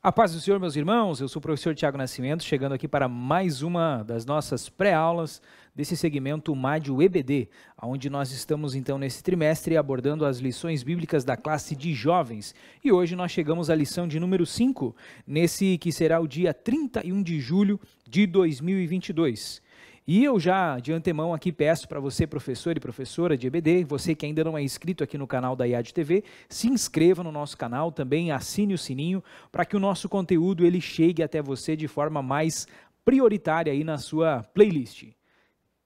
A paz do Senhor, meus irmãos, eu sou o professor Tiago Nascimento, chegando aqui para mais uma das nossas pré-aulas desse segmento Mádio EBD, onde nós estamos então nesse trimestre abordando as lições bíblicas da classe de jovens. E hoje nós chegamos à lição de número 5, nesse que será o dia 31 de julho de 2022. E eu já de antemão aqui peço para você, professor e professora de EBD, você que ainda não é inscrito aqui no canal da IAD TV, se inscreva no nosso canal, também assine o sininho para que o nosso conteúdo ele chegue até você de forma mais prioritária aí na sua playlist.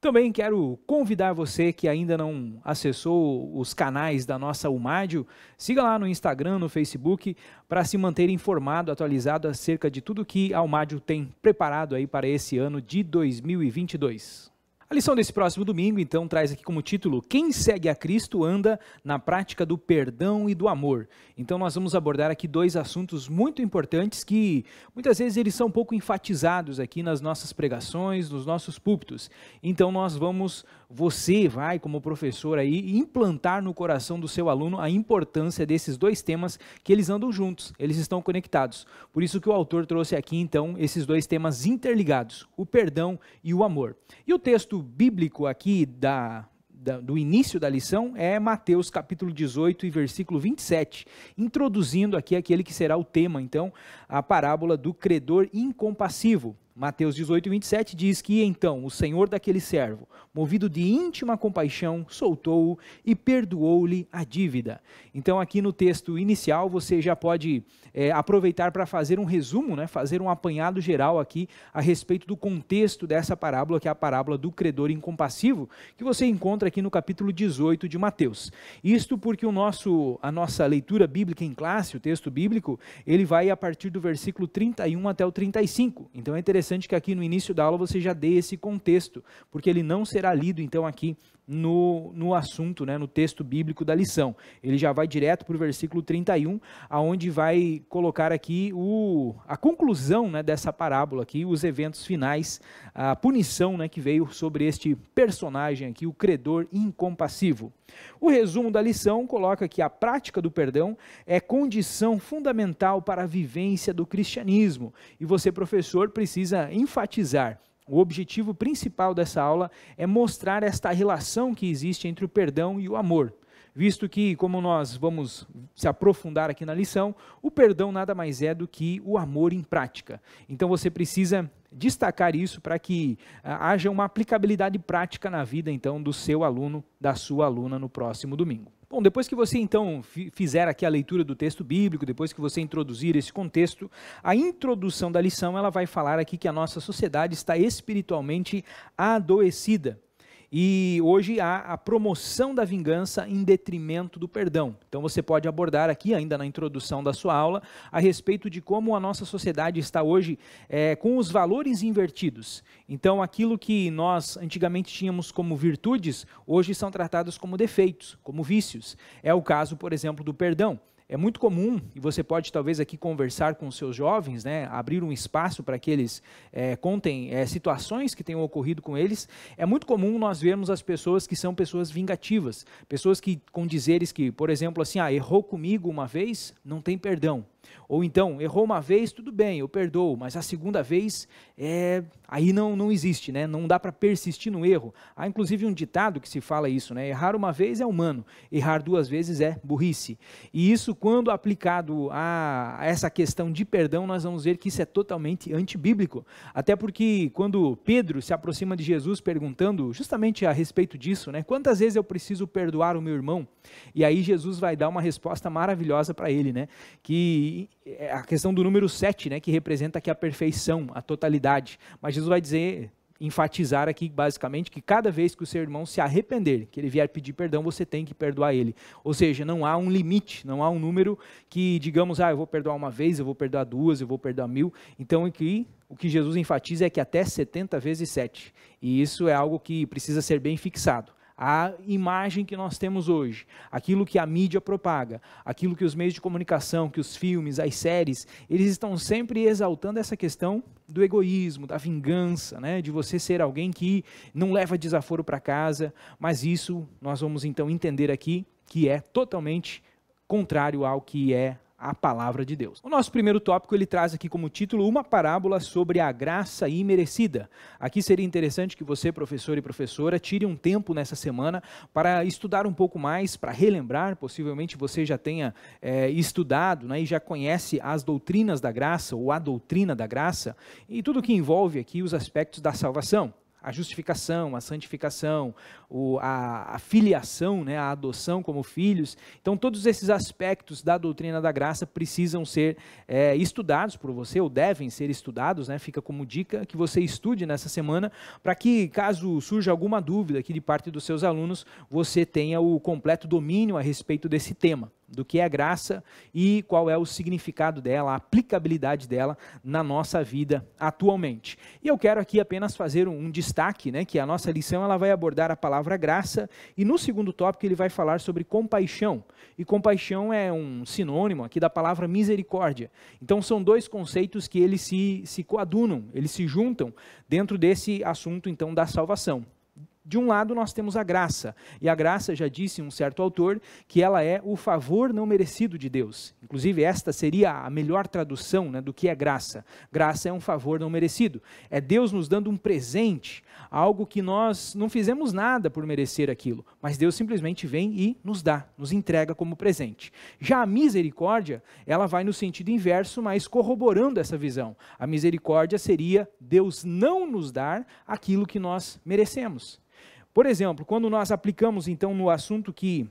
Também quero convidar você que ainda não acessou os canais da nossa Umádio, siga lá no Instagram, no Facebook, para se manter informado, atualizado acerca de tudo que a Umádio tem preparado aí para esse ano de 2022. A lição desse próximo domingo, então, traz aqui como título: Quem segue a Cristo anda na prática do perdão e do amor. Então, nós vamos abordar aqui dois assuntos muito importantes que muitas vezes eles são um pouco enfatizados aqui nas nossas pregações, nos nossos púlpitos. Então, nós vamos você vai, como professor, aí, implantar no coração do seu aluno a importância desses dois temas que eles andam juntos, eles estão conectados. Por isso que o autor trouxe aqui, então, esses dois temas interligados, o perdão e o amor. E o texto bíblico aqui da, da, do início da lição é Mateus capítulo 18 e versículo 27, introduzindo aqui aquele que será o tema, então, a parábola do credor incompassivo. Mateus 18, 27 diz que então o senhor daquele servo, movido de íntima compaixão, soltou-o e perdoou-lhe a dívida. Então, aqui no texto inicial, você já pode é, aproveitar para fazer um resumo, né, fazer um apanhado geral aqui a respeito do contexto dessa parábola, que é a parábola do credor incompassivo, que você encontra aqui no capítulo 18 de Mateus. Isto porque o nosso, a nossa leitura bíblica em classe, o texto bíblico, ele vai a partir do versículo 31 até o 35. Então, é interessante interessante que aqui no início da aula você já dê esse contexto, porque ele não será lido então aqui no, no assunto, né, no texto bíblico da lição. Ele já vai direto para o versículo 31, aonde vai colocar aqui o, a conclusão né, dessa parábola aqui, os eventos finais, a punição né, que veio sobre este personagem aqui, o credor incompassivo. O resumo da lição coloca que a prática do perdão é condição fundamental para a vivência do cristianismo. E você, professor, precisa precisa enfatizar. O objetivo principal dessa aula é mostrar esta relação que existe entre o perdão e o amor, visto que, como nós vamos se aprofundar aqui na lição, o perdão nada mais é do que o amor em prática. Então você precisa destacar isso para que ah, haja uma aplicabilidade prática na vida, então, do seu aluno, da sua aluna no próximo domingo. Bom, depois que você então fizer aqui a leitura do texto bíblico, depois que você introduzir esse contexto, a introdução da lição ela vai falar aqui que a nossa sociedade está espiritualmente adoecida. E hoje há a promoção da vingança em detrimento do perdão. Então você pode abordar aqui, ainda na introdução da sua aula, a respeito de como a nossa sociedade está hoje é, com os valores invertidos. Então aquilo que nós antigamente tínhamos como virtudes, hoje são tratados como defeitos, como vícios. É o caso, por exemplo, do perdão. É muito comum, e você pode talvez aqui conversar com os seus jovens, né, abrir um espaço para que eles é, contem é, situações que tenham ocorrido com eles. É muito comum nós vermos as pessoas que são pessoas vingativas, pessoas que com dizeres que, por exemplo, assim, ah, errou comigo uma vez, não tem perdão. Ou então, errou uma vez, tudo bem, eu perdoo, mas a segunda vez, é, aí não, não existe, né? não dá para persistir no erro. Há inclusive um ditado que se fala isso, né? errar uma vez é humano, errar duas vezes é burrice. E isso, quando aplicado a essa questão de perdão, nós vamos ver que isso é totalmente antibíblico. Até porque quando Pedro se aproxima de Jesus perguntando justamente a respeito disso, né? quantas vezes eu preciso perdoar o meu irmão? E aí Jesus vai dar uma resposta maravilhosa para ele, né? que é a questão do número 7, né, que representa aqui a perfeição, a totalidade. Mas Jesus vai dizer, enfatizar aqui basicamente que cada vez que o seu irmão se arrepender, que ele vier pedir perdão, você tem que perdoar ele. Ou seja, não há um limite, não há um número que digamos, ah, eu vou perdoar uma vez, eu vou perdoar duas, eu vou perdoar mil. Então, aqui, o que Jesus enfatiza é que até 70 vezes 7. E isso é algo que precisa ser bem fixado a imagem que nós temos hoje, aquilo que a mídia propaga, aquilo que os meios de comunicação, que os filmes, as séries, eles estão sempre exaltando essa questão do egoísmo, da vingança, né, de você ser alguém que não leva desaforo para casa, mas isso nós vamos então entender aqui que é totalmente contrário ao que é a palavra de Deus. O nosso primeiro tópico ele traz aqui como título uma parábola sobre a graça imerecida. Aqui seria interessante que você, professor e professora, tire um tempo nessa semana para estudar um pouco mais, para relembrar. Possivelmente você já tenha é, estudado né, e já conhece as doutrinas da graça ou a doutrina da graça e tudo que envolve aqui os aspectos da salvação a justificação, a santificação, o, a, a filiação, né, a adoção como filhos. Então, todos esses aspectos da doutrina da graça precisam ser é, estudados por você, ou devem ser estudados, né? fica como dica que você estude nessa semana, para que, caso surja alguma dúvida aqui de parte dos seus alunos, você tenha o completo domínio a respeito desse tema do que é graça e qual é o significado dela, a aplicabilidade dela na nossa vida atualmente. E eu quero aqui apenas fazer um, um destaque, né, que a nossa lição ela vai abordar a palavra graça e no segundo tópico ele vai falar sobre compaixão. E compaixão é um sinônimo aqui da palavra misericórdia. Então são dois conceitos que eles se, se coadunam, eles se juntam dentro desse assunto então da salvação. De um lado, nós temos a graça, e a graça, já disse um certo autor, que ela é o favor não merecido de Deus. Inclusive, esta seria a melhor tradução né, do que é graça. Graça é um favor não merecido. É Deus nos dando um presente, algo que nós não fizemos nada por merecer aquilo, mas Deus simplesmente vem e nos dá, nos entrega como presente. Já a misericórdia, ela vai no sentido inverso, mas corroborando essa visão. A misericórdia seria Deus não nos dar aquilo que nós merecemos. Por exemplo, quando nós aplicamos então no assunto que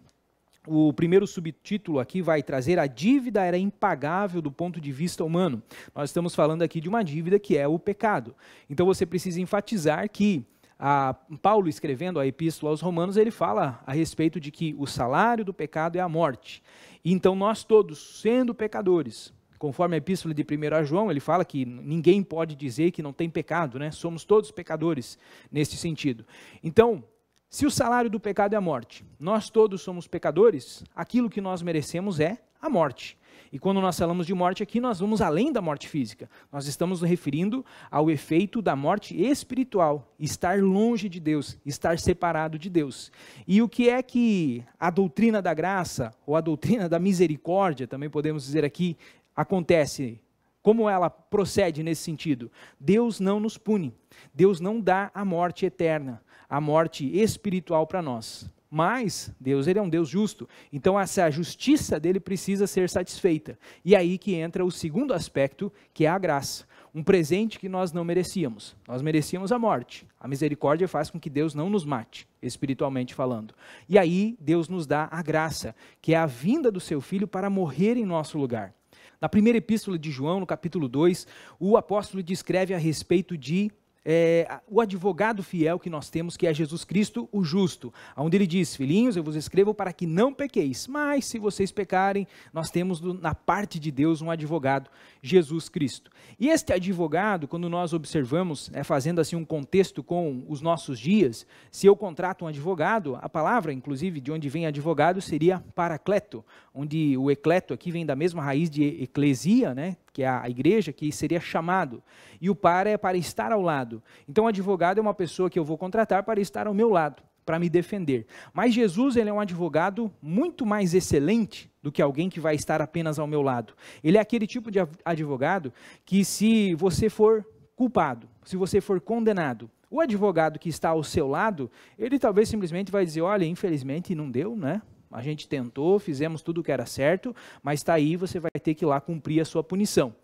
o primeiro subtítulo aqui vai trazer a dívida era impagável do ponto de vista humano. Nós estamos falando aqui de uma dívida que é o pecado. Então você precisa enfatizar que a Paulo escrevendo a epístola aos Romanos, ele fala a respeito de que o salário do pecado é a morte. Então nós todos, sendo pecadores, Conforme a epístola de 1 João, ele fala que ninguém pode dizer que não tem pecado, né? Somos todos pecadores neste sentido. Então, se o salário do pecado é a morte, nós todos somos pecadores, aquilo que nós merecemos é a morte. E quando nós falamos de morte aqui, nós vamos além da morte física. Nós estamos nos referindo ao efeito da morte espiritual, estar longe de Deus, estar separado de Deus. E o que é que a doutrina da graça, ou a doutrina da misericórdia, também podemos dizer aqui, acontece como ela procede nesse sentido? Deus não nos pune. Deus não dá a morte eterna, a morte espiritual para nós. Mas Deus, ele é um Deus justo. Então essa justiça dele precisa ser satisfeita. E aí que entra o segundo aspecto, que é a graça um presente que nós não merecíamos. Nós merecíamos a morte. A misericórdia faz com que Deus não nos mate, espiritualmente falando. E aí Deus nos dá a graça, que é a vinda do seu filho para morrer em nosso lugar. Na primeira epístola de João, no capítulo 2, o apóstolo descreve a respeito de é, o advogado fiel que nós temos, que é Jesus Cristo, o justo, onde ele diz: Filhinhos, eu vos escrevo para que não pequeis, mas se vocês pecarem, nós temos na parte de Deus um advogado, Jesus Cristo. E este advogado, quando nós observamos, é, fazendo assim um contexto com os nossos dias, se eu contrato um advogado, a palavra, inclusive, de onde vem advogado seria paracleto, onde o ecleto aqui vem da mesma raiz de eclesia, né, que é a igreja, que seria chamado. E o para é para estar ao lado. Então, advogado é uma pessoa que eu vou contratar para estar ao meu lado, para me defender. Mas Jesus, ele é um advogado muito mais excelente do que alguém que vai estar apenas ao meu lado. Ele é aquele tipo de advogado que, se você for culpado, se você for condenado, o advogado que está ao seu lado, ele talvez simplesmente vai dizer: olha, infelizmente não deu, né? A gente tentou, fizemos tudo o que era certo, mas está aí, você vai ter que ir lá cumprir a sua punição.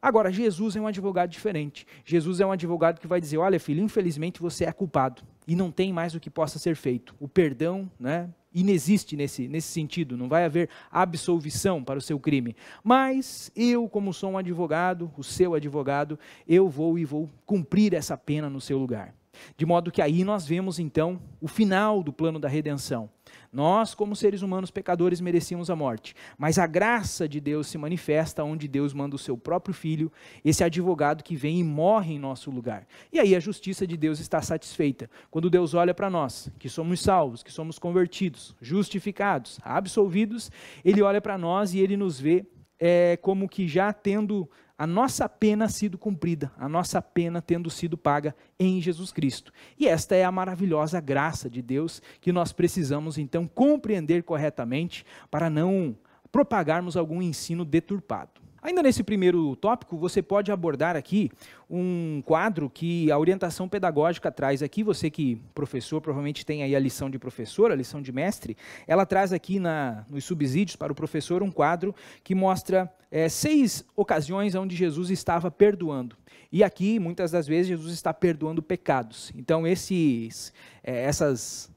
Agora, Jesus é um advogado diferente. Jesus é um advogado que vai dizer: olha, filho, infelizmente você é culpado e não tem mais o que possa ser feito. O perdão, né? Inexiste nesse, nesse sentido, não vai haver absolvição para o seu crime. Mas eu, como sou um advogado, o seu advogado, eu vou e vou cumprir essa pena no seu lugar. De modo que aí nós vemos então o final do plano da redenção. Nós, como seres humanos pecadores, merecíamos a morte, mas a graça de Deus se manifesta onde Deus manda o seu próprio filho, esse advogado que vem e morre em nosso lugar. E aí a justiça de Deus está satisfeita. Quando Deus olha para nós, que somos salvos, que somos convertidos, justificados, absolvidos, ele olha para nós e ele nos vê é, como que já tendo a nossa pena sido cumprida, a nossa pena tendo sido paga em Jesus Cristo. E esta é a maravilhosa graça de Deus que nós precisamos então compreender corretamente para não propagarmos algum ensino deturpado. Ainda nesse primeiro tópico, você pode abordar aqui um quadro que a orientação pedagógica traz aqui, você que professor provavelmente tem aí a lição de professor, a lição de mestre, ela traz aqui na, nos subsídios para o professor um quadro que mostra é, seis ocasiões onde Jesus estava perdoando. E aqui, muitas das vezes, Jesus está perdoando pecados. Então, esses, é, essas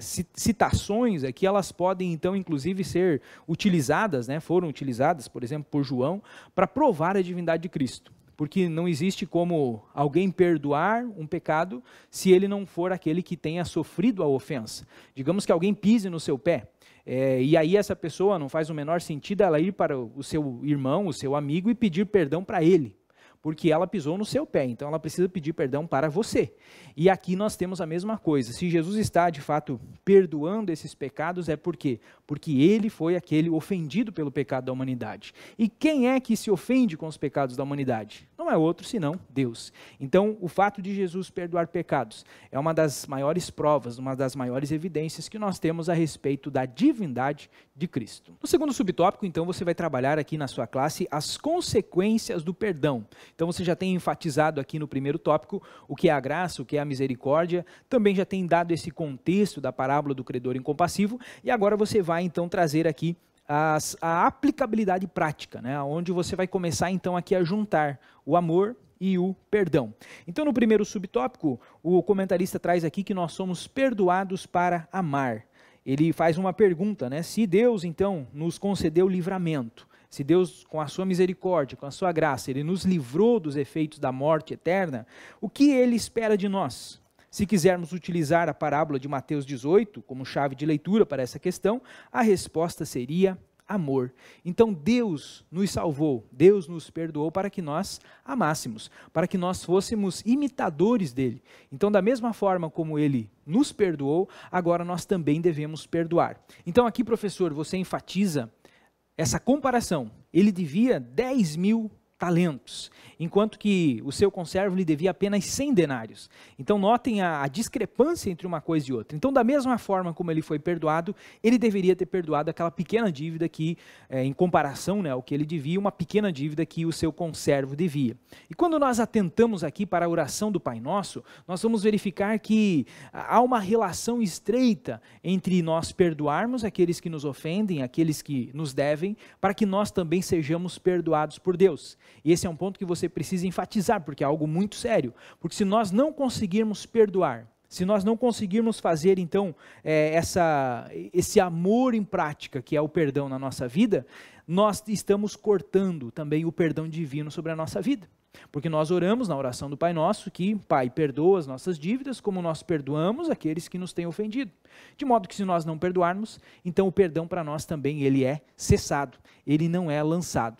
citações aqui, é elas podem então, inclusive, ser utilizadas, né, foram utilizadas, por exemplo, por João, para provar a divindade de Cristo. Porque não existe como alguém perdoar um pecado se ele não for aquele que tenha sofrido a ofensa. Digamos que alguém pise no seu pé, é, e aí essa pessoa não faz o menor sentido ela ir para o seu irmão, o seu amigo e pedir perdão para ele porque ela pisou no seu pé, então ela precisa pedir perdão para você. E aqui nós temos a mesma coisa. Se Jesus está de fato perdoando esses pecados, é por quê? Porque ele foi aquele ofendido pelo pecado da humanidade. E quem é que se ofende com os pecados da humanidade? Não é outro senão Deus. Então, o fato de Jesus perdoar pecados é uma das maiores provas, uma das maiores evidências que nós temos a respeito da divindade de Cristo. No segundo subtópico, então, você vai trabalhar aqui na sua classe as consequências do perdão. Então, você já tem enfatizado aqui no primeiro tópico o que é a graça, o que é a misericórdia, também já tem dado esse contexto da parábola do credor incompassivo, e agora você vai, então, trazer aqui as, a aplicabilidade prática, né? onde você vai começar, então, aqui a juntar o amor e o perdão. Então, no primeiro subtópico, o comentarista traz aqui que nós somos perdoados para amar ele faz uma pergunta, né? Se Deus então nos concedeu livramento, se Deus, com a sua misericórdia, com a sua graça, ele nos livrou dos efeitos da morte eterna, o que ele espera de nós? Se quisermos utilizar a parábola de Mateus 18 como chave de leitura para essa questão, a resposta seria amor. Então Deus nos salvou, Deus nos perdoou para que nós amássemos, para que nós fôssemos imitadores dele. Então, da mesma forma como ele nos perdoou, agora nós também devemos perdoar. Então, aqui, professor, você enfatiza essa comparação. Ele devia 10 mil talentos, enquanto que o seu conservo lhe devia apenas 100 denários. Então notem a, a, discrepância entre uma coisa e outra. Então, da mesma forma como ele foi perdoado, ele deveria ter perdoado aquela pequena dívida que, é, em comparação né, ao que ele devia, uma pequena dívida que o seu conservo devia. E quando nós atentamos aqui para a oração do Pai Nosso, nós vamos verificar que há uma relação estreita entre nós perdoarmos aqueles que nos ofendem, aqueles que nos devem, para que nós também sejamos perdoados por Deus. E esse é um ponto que você precisa enfatizar, porque é algo muito sério. Porque se nós não conseguirmos perdoar, se nós não conseguirmos fazer então é, essa, esse amor em prática, que é o perdão na nossa vida, nós estamos cortando também o perdão divino sobre a nossa vida. Porque nós oramos na oração do Pai Nosso que, Pai, perdoa as nossas dívidas, como nós perdoamos aqueles que nos têm ofendido. De modo que se nós não perdoarmos, então o perdão para nós também ele é cessado, ele não é lançado.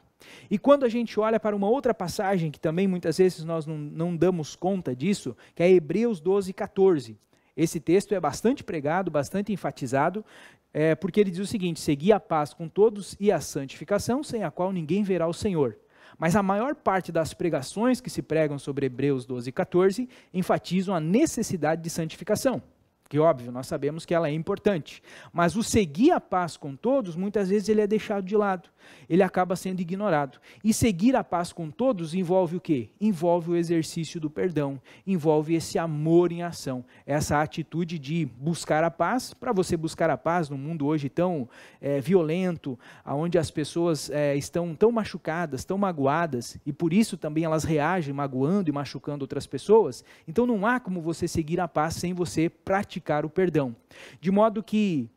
E quando a gente olha para uma outra passagem, que também muitas vezes nós não, não damos conta disso, que é Hebreus 12, 14. Esse texto é bastante pregado, bastante enfatizado, é, porque ele diz o seguinte: Segui a paz com todos e a santificação, sem a qual ninguém verá o Senhor. Mas a maior parte das pregações que se pregam sobre Hebreus 12 e 14 enfatizam a necessidade de santificação. Que óbvio, nós sabemos que ela é importante. Mas o seguir a paz com todos, muitas vezes ele é deixado de lado. Ele acaba sendo ignorado. E seguir a paz com todos envolve o quê? Envolve o exercício do perdão, envolve esse amor em ação, essa atitude de buscar a paz. Para você buscar a paz no mundo hoje tão é, violento, onde as pessoas é, estão tão machucadas, tão magoadas, e por isso também elas reagem magoando e machucando outras pessoas, então não há como você seguir a paz sem você praticar praticar o perdão. De modo que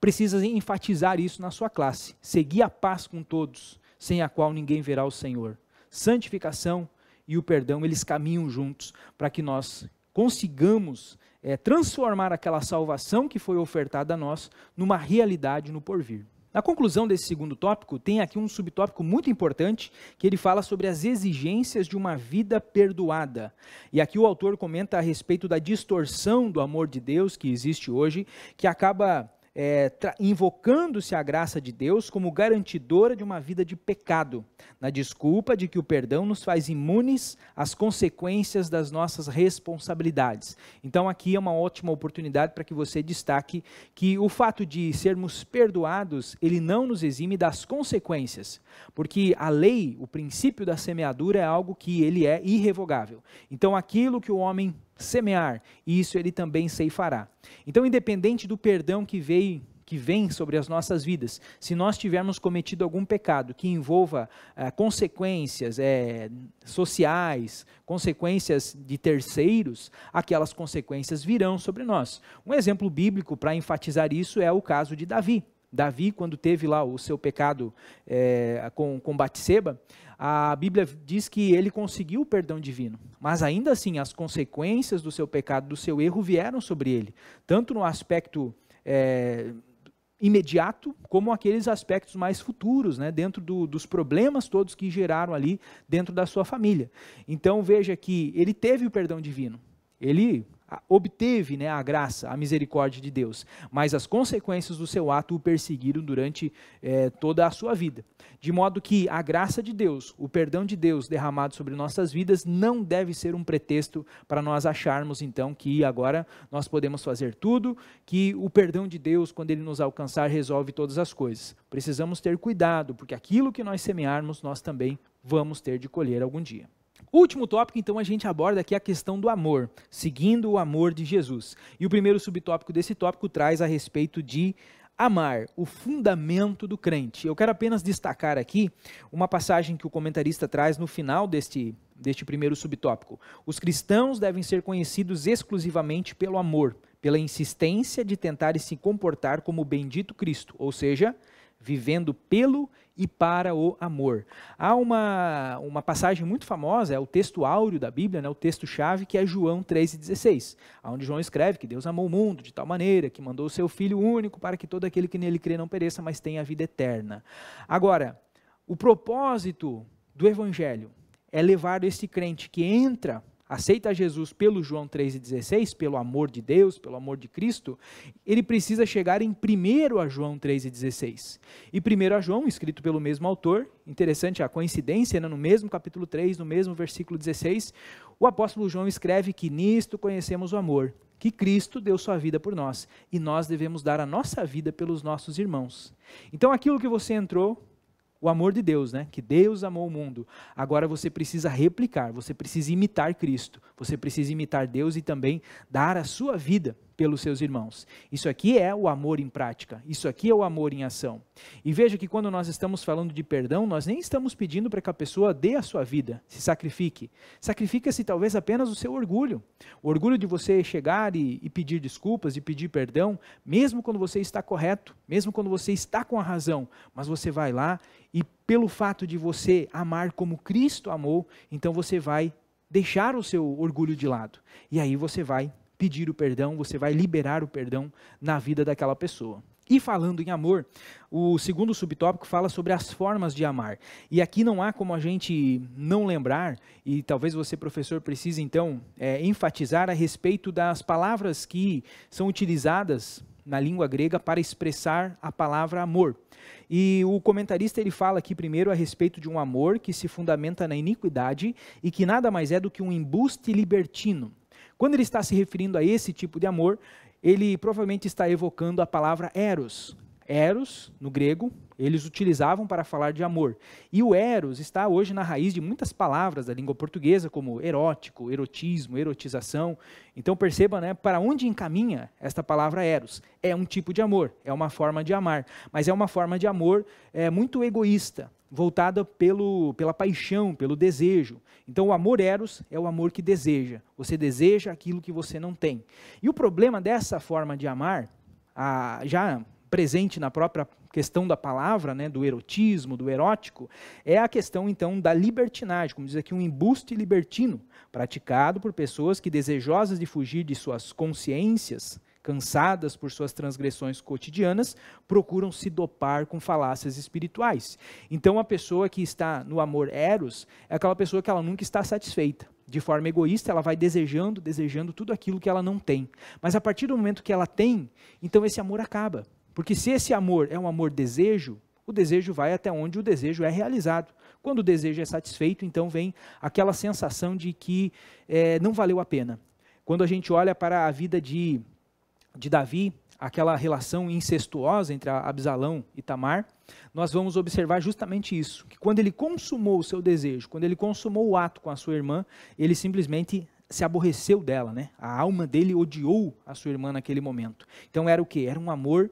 precisa enfatizar isso na sua classe. Seguir a paz com todos, sem a qual ninguém verá o Senhor. Santificação e o perdão, eles caminham juntos para que nós consigamos é, transformar aquela salvação que foi ofertada a nós numa realidade no porvir. Na conclusão desse segundo tópico, tem aqui um subtópico muito importante que ele fala sobre as exigências de uma vida perdoada. E aqui o autor comenta a respeito da distorção do amor de Deus que existe hoje, que acaba é, invocando-se a graça de Deus como garantidora de uma vida de pecado, na desculpa de que o perdão nos faz imunes às consequências das nossas responsabilidades. Então, aqui é uma ótima oportunidade para que você destaque que o fato de sermos perdoados, ele não nos exime das consequências, porque a lei, o princípio da semeadura, é algo que ele é irrevogável. Então, aquilo que o homem semear, e isso ele também ceifará. Então, independente do perdão que veio que vem sobre as nossas vidas, se nós tivermos cometido algum pecado que envolva ah, consequências eh, sociais, consequências de terceiros, aquelas consequências virão sobre nós. Um exemplo bíblico para enfatizar isso é o caso de Davi. Davi, quando teve lá o seu pecado é, com, com Batseba, a Bíblia diz que ele conseguiu o perdão divino, mas ainda assim as consequências do seu pecado, do seu erro, vieram sobre ele, tanto no aspecto é, imediato, como aqueles aspectos mais futuros, né, dentro do, dos problemas todos que geraram ali dentro da sua família. Então veja que ele teve o perdão divino, ele obteve né, a graça, a misericórdia de Deus, mas as consequências do seu ato o perseguiram durante é, toda a sua vida. De modo que a graça de Deus, o perdão de Deus derramado sobre nossas vidas, não deve ser um pretexto para nós acharmos então que agora nós podemos fazer tudo, que o perdão de Deus, quando ele nos alcançar, resolve todas as coisas. Precisamos ter cuidado, porque aquilo que nós semearmos, nós também vamos ter de colher algum dia. Último tópico, então, a gente aborda aqui a questão do amor, seguindo o amor de Jesus. E o primeiro subtópico desse tópico traz a respeito de amar, o fundamento do crente. Eu quero apenas destacar aqui uma passagem que o comentarista traz no final deste, deste primeiro subtópico. Os cristãos devem ser conhecidos exclusivamente pelo amor, pela insistência de tentar se comportar como o bendito Cristo, ou seja, vivendo pelo e para o amor. Há uma, uma passagem muito famosa, é o texto áureo da Bíblia, né, o texto-chave, que é João 3,16, onde João escreve que Deus amou o mundo de tal maneira que mandou o seu Filho único para que todo aquele que nele crê não pereça, mas tenha a vida eterna. Agora, o propósito do Evangelho é levar esse crente que entra aceita Jesus pelo João 3,16, pelo amor de Deus, pelo amor de Cristo, ele precisa chegar em primeiro a João 3,16. E primeiro a João, escrito pelo mesmo autor, interessante a coincidência, né? no mesmo capítulo 3, no mesmo versículo 16, o apóstolo João escreve que nisto conhecemos o amor, que Cristo deu sua vida por nós, e nós devemos dar a nossa vida pelos nossos irmãos. Então aquilo que você entrou, o amor de Deus, né? Que Deus amou o mundo. Agora você precisa replicar, você precisa imitar Cristo, você precisa imitar Deus e também dar a sua vida pelos seus irmãos. Isso aqui é o amor em prática, isso aqui é o amor em ação. E veja que quando nós estamos falando de perdão, nós nem estamos pedindo para que a pessoa dê a sua vida, se sacrifique. Sacrifica-se talvez apenas o seu orgulho. O orgulho de você chegar e, e pedir desculpas e pedir perdão, mesmo quando você está correto, mesmo quando você está com a razão, mas você vai lá e pelo fato de você amar como Cristo amou, então você vai deixar o seu orgulho de lado. E aí você vai pedir o perdão, você vai liberar o perdão na vida daquela pessoa. E falando em amor, o segundo subtópico fala sobre as formas de amar. E aqui não há como a gente não lembrar, e talvez você, professor, precise então é, enfatizar a respeito das palavras que são utilizadas na língua grega para expressar a palavra amor. E o comentarista ele fala aqui primeiro a respeito de um amor que se fundamenta na iniquidade e que nada mais é do que um embuste libertino. Quando ele está se referindo a esse tipo de amor, ele provavelmente está evocando a palavra eros. Eros, no grego, eles utilizavam para falar de amor. E o eros está hoje na raiz de muitas palavras da língua portuguesa, como erótico, erotismo, erotização. Então perceba né, para onde encaminha esta palavra eros. É um tipo de amor, é uma forma de amar, mas é uma forma de amor é, muito egoísta, voltada pelo, pela paixão, pelo desejo. Então, o amor eros é o amor que deseja. Você deseja aquilo que você não tem. E o problema dessa forma de amar, a, já presente na própria questão da palavra, né, do erotismo, do erótico, é a questão então da libertinagem, como diz aqui um embuste libertino, praticado por pessoas que desejosas de fugir de suas consciências, cansadas por suas transgressões cotidianas, procuram se dopar com falácias espirituais. Então, a pessoa que está no amor eros é aquela pessoa que ela nunca está satisfeita. De forma egoísta, ela vai desejando, desejando tudo aquilo que ela não tem. Mas a partir do momento que ela tem, então esse amor acaba. Porque se esse amor é um amor desejo, o desejo vai até onde o desejo é realizado. Quando o desejo é satisfeito, então vem aquela sensação de que é, não valeu a pena. Quando a gente olha para a vida de de Davi, aquela relação incestuosa entre Absalão e Tamar, nós vamos observar justamente isso, que quando ele consumou o seu desejo, quando ele consumou o ato com a sua irmã, ele simplesmente se aborreceu dela, né? A alma dele odiou a sua irmã naquele momento. Então era o que? Era um amor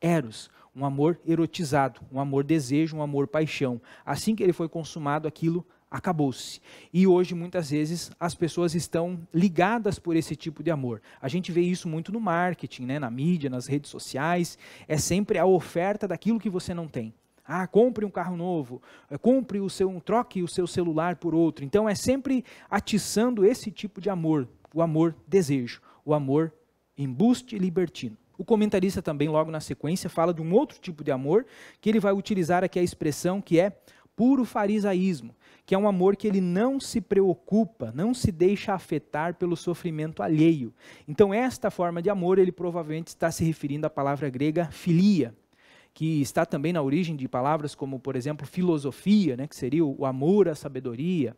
eros, um amor erotizado, um amor desejo, um amor paixão. Assim que ele foi consumado, aquilo acabou-se. E hoje, muitas vezes, as pessoas estão ligadas por esse tipo de amor. A gente vê isso muito no marketing, né? na mídia, nas redes sociais. É sempre a oferta daquilo que você não tem. Ah, compre um carro novo, eh, compre o seu, troque o seu celular por outro. Então é sempre atiçando esse tipo de amor, o amor desejo, o amor embuste libertino. O comentarista também, logo na sequência, fala de um outro tipo de amor que ele vai utilizar aqui a expressão que é puro farisaísmo, que é um amor que ele não se preocupa, não se deixa afetar pelo sofrimento alheio. Então, esta forma de amor, ele provavelmente está se referindo à palavra grega filia, que está também na origem de palavras como, por exemplo, filosofia, né, que seria o amor à sabedoria.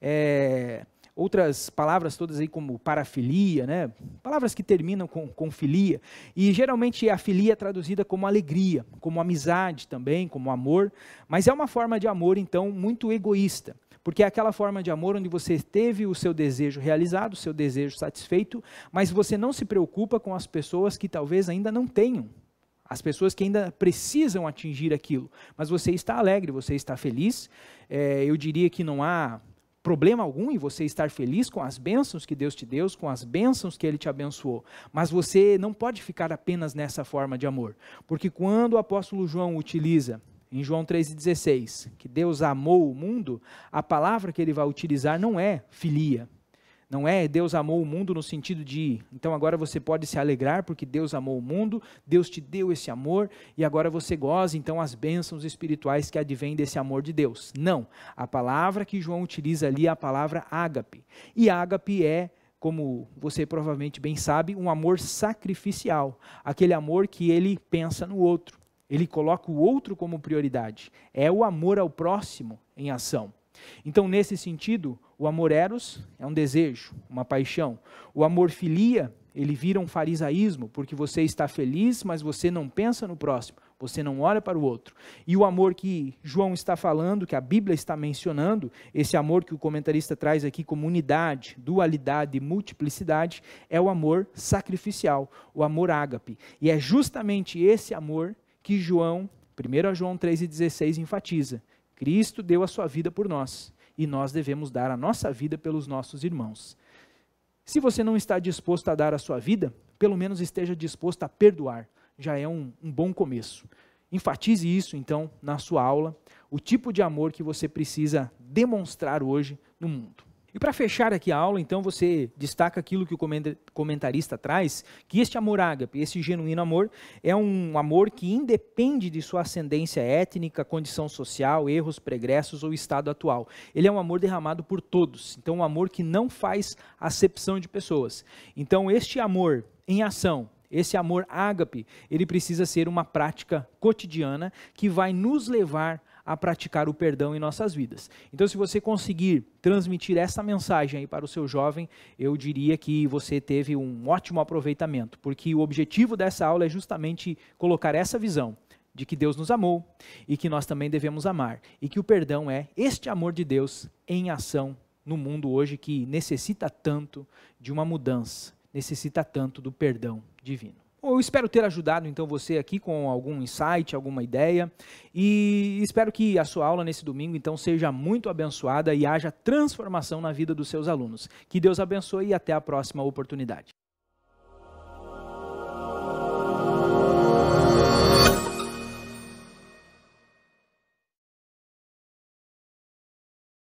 É, outras palavras todas aí como parafilia, né? Palavras que terminam com, com filia. E geralmente a filia é traduzida como alegria, como amizade também, como amor, mas é uma forma de amor então muito egoísta, porque é aquela forma de amor onde você teve o seu desejo realizado, o seu desejo satisfeito, mas você não se preocupa com as pessoas que talvez ainda não tenham as pessoas que ainda precisam atingir aquilo. Mas você está alegre, você está feliz. É, eu diria que não há problema algum em você estar feliz com as bênçãos que Deus te deu, com as bênçãos que Ele te abençoou. Mas você não pode ficar apenas nessa forma de amor. Porque quando o apóstolo João utiliza em João 3,16 que Deus amou o mundo, a palavra que ele vai utilizar não é filia, não é Deus amou o mundo no sentido de, então agora você pode se alegrar porque Deus amou o mundo, Deus te deu esse amor e agora você goza então as bênçãos espirituais que advêm desse amor de Deus. Não. A palavra que João utiliza ali é a palavra ágape. E ágape é como você provavelmente bem sabe, um amor sacrificial, aquele amor que ele pensa no outro. Ele coloca o outro como prioridade. É o amor ao próximo em ação. Então, nesse sentido, o amor eros é um desejo, uma paixão. O amor filia, ele vira um farisaísmo, porque você está feliz, mas você não pensa no próximo, você não olha para o outro. E o amor que João está falando, que a Bíblia está mencionando, esse amor que o comentarista traz aqui como unidade, dualidade e multiplicidade, é o amor sacrificial, o amor ágape. E é justamente esse amor que João, 1 João 3,16, enfatiza. Cristo deu a sua vida por nós e nós devemos dar a nossa vida pelos nossos irmãos. Se você não está disposto a dar a sua vida, pelo menos esteja disposto a perdoar. Já é um, um bom começo. Enfatize isso, então, na sua aula, o tipo de amor que você precisa demonstrar hoje no mundo. E para fechar aqui a aula, então você destaca aquilo que o comentarista traz, que este amor ágape, esse genuíno amor, é um amor que independe de sua ascendência étnica, condição social, erros, pregressos ou estado atual. Ele é um amor derramado por todos, então um amor que não faz acepção de pessoas. Então este amor em ação, esse amor ágape, ele precisa ser uma prática cotidiana que vai nos levar a praticar o perdão em nossas vidas. Então, se você conseguir transmitir essa mensagem aí para o seu jovem, eu diria que você teve um ótimo aproveitamento, porque o objetivo dessa aula é justamente colocar essa visão de que Deus nos amou e que nós também devemos amar, e que o perdão é este amor de Deus em ação no mundo hoje que necessita tanto de uma mudança, necessita tanto do perdão divino. Bom, eu espero ter ajudado então você aqui com algum insight, alguma ideia e espero que a sua aula nesse domingo então seja muito abençoada e haja transformação na vida dos seus alunos. Que Deus abençoe e até a próxima oportunidade.